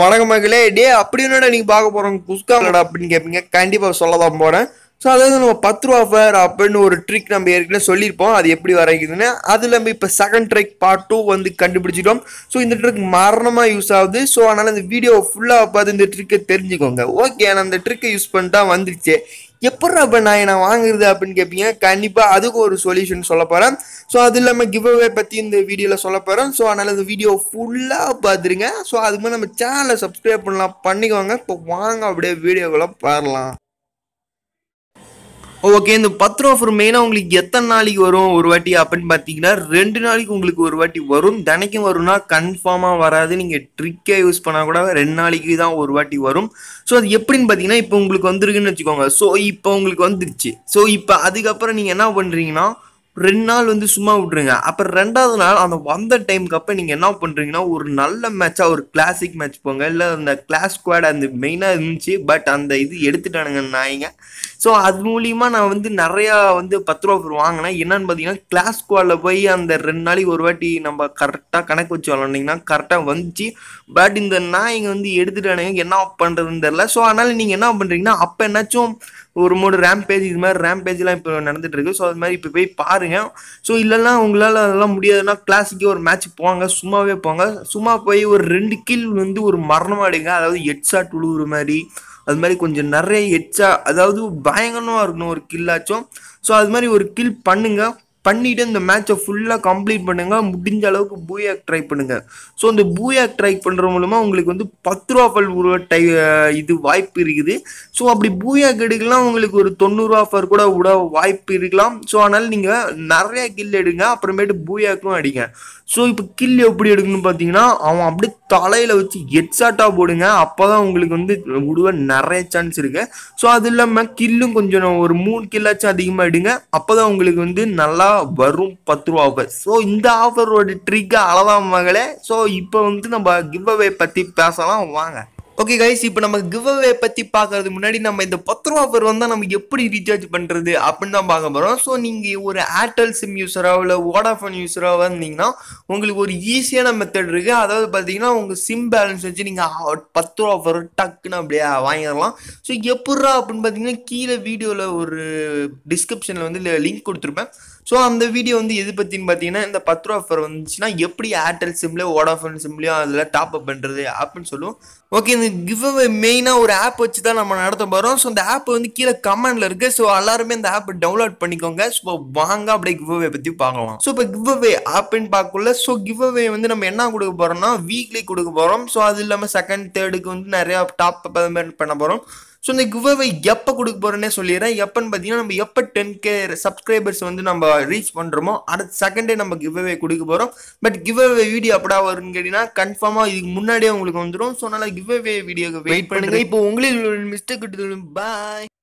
வணக்கம் மகளே டே அப்படி என்னடா நீங்கள் பார்க்க போகிறோம் குஸ்காடா அப்படின்னு கேட்பீங்க கண்டிப்பாக சொல்ல தான் போகிறேன் ஸோ அதாவது நம்ம பத்து ரூபா ஃபேர் அப்படின்னு ஒரு ட்ரிக் நம்ம ஏற்கனவே சொல்லியிருப்போம் அது எப்படி வரைக்குதுன்னு அதில் நம்ம இப்போ செகண்ட் ட்ரிக் பார்ட் டூ வந்து கண்டுபிடிச்சிட்டோம் ஸோ இந்த ட்ரிக் மரணமாக யூஸ் ஆகுது ஸோ அதனால் இந்த வீடியோ ஃபுல்லாக பார்த்து இந்த ட்ரிக்கை தெரிஞ்சுக்கோங்க ஓகே நான் அந்த ட்ரிக்கை யூஸ் பண்ணிட்டா வந்துருச்சு எப்படி இப்போ நான் நான் வாங்குறது அப்படின்னு கேட்பீங்க கண்டிப்பாக அதுக்கு ஒரு சொல்யூஷன் சொல்ல போகிறேன் ஸோ அது இல்லாமல் கிவ் அவே பற்றி இந்த வீடியோவில் சொல்ல போறேன் ஸோ அதனால் இந்த வீடியோ ஃபுல்லாக பார்த்துருங்க ஸோ அதுக்கு நம்ம சேனலை சப்ஸ்கிரைப் பண்ணலாம் பண்ணிக்கோங்க இப்போ வாங்க அப்படியே வீடியோக்குள்ள பாரலாம் ஓகே oh, இந்த பத்திரம் ஆஃபர் மெயினாக உங்களுக்கு எத்தனை நாளைக்கு வரும் ஒரு வாட்டி அப்படின்னு பார்த்தீங்கன்னா ரெண்டு நாளைக்கு உங்களுக்கு ஒரு வாட்டி வரும் தினைக்கும் வரும்னா கன்ஃபார்மாக வராது நீங்கள் ட்ரிக்கே யூஸ் பண்ணால் கூட ரெண்டு நாளைக்கு தான் ஒரு வாட்டி வரும் ஸோ அது எப்படின்னு பார்த்தீங்கன்னா இப்போ உங்களுக்கு வந்துருக்குன்னு வச்சுக்கோங்க ஸோ இப்போ உங்களுக்கு வந்துருச்சு ஸோ இப்போ அதுக்கப்புறம் நீங்கள் என்ன பண்ணுறீங்கன்னா ரெண்டு நாள் வந்து சும்மா விட்டுருங்க அப்புறம் ரெண்டாவது நாள் அந்த வந்த டைமுக்கு அப்போ நீங்கள் என்ன பண்ணுறீங்கன்னா ஒரு நல்ல மேட்சாக ஒரு கிளாசிக் மேட்ச் போங்க இல்லை அந்த கிளாஸ் ஸ்குவாட் அந்த மெயினாக இருந்துச்சு பட் அந்த இது எடுத்துட்டானுங்க நாயங்க ஸோ அது மூலியமாக நான் வந்து நிறையா வந்து பத்து ரூபா பேர் வாங்கினேன் என்னன்னு பார்த்தீங்கன்னா கிளாஸ் ஸ்குவாடில் போய் அந்த ரெண்டு நாளைக்கு ஒரு வாட்டி நம்ம கரெக்டாக கணக்கு வச்சு விளாண்டிங்கன்னா கரெக்டாக வந்துச்சு பட் இந்த நாய்ங்க வந்து எடுத்துட்டானுங்க என்ன பண்ணுறதுன்னு தெரில ஸோ அதனால் நீங்கள் என்ன பண்ணுறீங்கன்னா அப்போ என்னாச்சும் ஒரு மூணு பேஜ் இது மாதிரி பேஜ்லாம் இப்போ நடந்துட்டு இருக்கு ஸோ அது மாதிரி இப்போ போய் பாரு பாருங்க ஸோ இல்லைன்னா உங்களால் அதெல்லாம் முடியாதுன்னா கிளாஸுக்கே ஒரு மேட்ச் போவாங்க சும்மாவே போங்க சும்மா போய் ஒரு ரெண்டு கில் வந்து ஒரு மரணம் அடைங்க அதாவது எட்ஸா ஷாட் மாதிரி அது மாதிரி கொஞ்சம் நிறைய எட்ஸா அதாவது பயங்கரமாக இருக்கணும் ஒரு கில்லாச்சும் ஸோ அது மாதிரி ஒரு கில் பண்ணுங்கள் பண்ணிவிட்டு இந்த மேட்ச்சை ஃபுல்லாக கம்ப்ளீட் பண்ணுங்க முடிஞ்ச அளவுக்கு பூயாக் ட்ரை பண்ணுங்கள் ஸோ அந்த பூயாக் ட்ரை பண்ணுற மூலமாக உங்களுக்கு வந்து பத்து ரூபா பல் உருவ டை இது வாய்ப்பு இருக்குது ஸோ அப்படி பூயாக் எடுக்கலாம் உங்களுக்கு ஒரு தொண்ணூறு ஃபர் கூட விட வாய்ப்பு இருக்கலாம் ஸோ அதனால் நீங்கள் நிறையா கில் எடுங்க அப்புறமேட்டு பூயாக்கும் அடிங்க ஸோ இப்போ கில் எப்படி எடுக்கணும்னு பார்த்தீங்கன்னா அவன் அப்படியே தலையில் வச்சு எட்ஸாட்டா போடுங்க அப்போ தான் உங்களுக்கு வந்து விடுவ நிறைய சான்ஸ் இருக்குது ஸோ அது இல்லாமல் கில்லும் கொஞ்சம் ஒரு மூணு கில்லாச்சும் அதிகமாக எடுங்க அப்போ தான் உங்களுக்கு வந்து நல்லா வரும் பத்து ரூபா ஆஃபர் ஸோ இந்த ஆஃபரோட ட்ரிக்கை அளவா மகளே ஸோ இப்போ வந்து நம்ம கிவ் அவே பற்றி பேசலாம் வாங்க ஓகே கைஸ் இப்போ நம்ம கிவ் அவே பற்றி பார்க்கறது முன்னாடி நம்ம இந்த பத்து ரூபா ஆஃபர் வந்தால் நம்ம எப்படி ரீசார்ஜ் பண்ணுறது அப்படின்னு தான் பார்க்க போகிறோம் ஸோ நீங்கள் ஒரு ஏர்டெல் சிம் யூஸராக இல்லை ஓடாஃபோன் யூஸராக வந்தீங்கன்னா உங்களுக்கு ஒரு ஈஸியான மெத்தட் இருக்குது அதாவது பார்த்தீங்கன்னா உங்கள் சிம் பேலன்ஸ் வச்சு நீங்கள் பத்து ரூபா ஆஃபர் டக்குன்னு அப்படியே வாங்கிடலாம் ஸோ எப்பட்றா அப்படின்னு பார்த்தீங்கன்னா கீழே வீடியோவில் ஒரு டிஸ்கிரிப்ஷனில் வந்து லிங்க் கொடுத்துருப்பேன் ஸோ அந்த வீடியோ வந்து எது பற்றினு பார்த்தீங்கன்னா இந்த பத்து ரூபா ஆஃபர் வந்துச்சுன்னா எப்படி ஏர்டெல் சிம்லேயோ ஓடாஃபோன் சிம்லேயோ அதில் டாப் அப் பண்ணுறது அப்படின்னு சொல்லுவோம் ஓகே இந்த கிவ்அவே மெயினாக ஒரு ஆப் வச்சு தான் நம்ம நடத்த போகிறோம் ஸோ அந்த ஆப் வந்து கீழே கமெண்ட்ல இருக்குது ஸோ எல்லாருமே இந்த ஆப் டவுன்லோட் பண்ணிக்கோங்க ஸோ வாங்க அப்படியே கிவ்அவே பற்றி பார்க்கலாம் ஸோ இப்போ கிவ்அவே ஆப்னு பார்க்கல ஸோ கிவ்அவே வந்து நம்ம என்ன கொடுக்க போகிறோம்னா வீக்லி கொடுக்க போகிறோம் ஸோ அது இல்லாமல் செகண்ட் தேர்டுக்கு வந்து நிறையா டாப் பண்ண போகிறோம் ஸோ இந்த குவவை எப்போ கொடுக்க போகிறேன்னே சொல்லிடுறேன் எப்போன்னு பார்த்தீங்கன்னா நம்ம எப்போ டென் கே சப்ஸ்கிரைபர்ஸ் வந்து நம்ம ரீச் பண்ணுறோமோ அடுத்த செகண்டே நம்ம கிவ்அவே கொடுக்க போகிறோம் பட் கிவ்அவே வீடியோ அப்படா வரும்னு கேட்டிங்கன்னா கன்ஃபார்மாக இதுக்கு முன்னாடியே உங்களுக்கு வந்துடும் ஸோ அதனால் கிவ்அவே வீடியோக்கு வெயிட் பண்ணுங்கள் இப்போ உங்களுக்கு மிஸ்டேக் பாய்